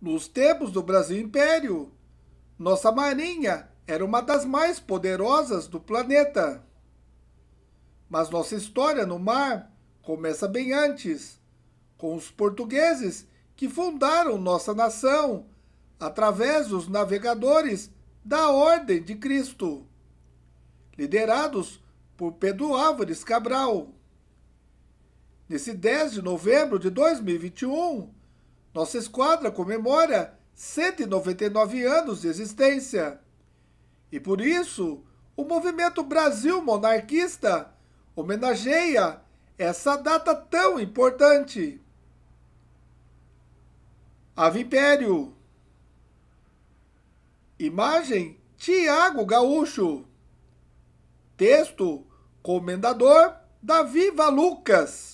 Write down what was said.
Nos tempos do Brasil Império, nossa marinha era uma das mais poderosas do planeta. Mas nossa história no mar começa bem antes, com os portugueses que fundaram nossa nação através dos navegadores da Ordem de Cristo, liderados por Pedro Álvares Cabral. Nesse 10 de novembro de 2021, nossa esquadra comemora 199 anos de existência. E por isso, o movimento Brasil Monarquista homenageia essa data tão importante. Ave Império. Imagem Tiago Gaúcho. Texto Comendador Davi Valucas.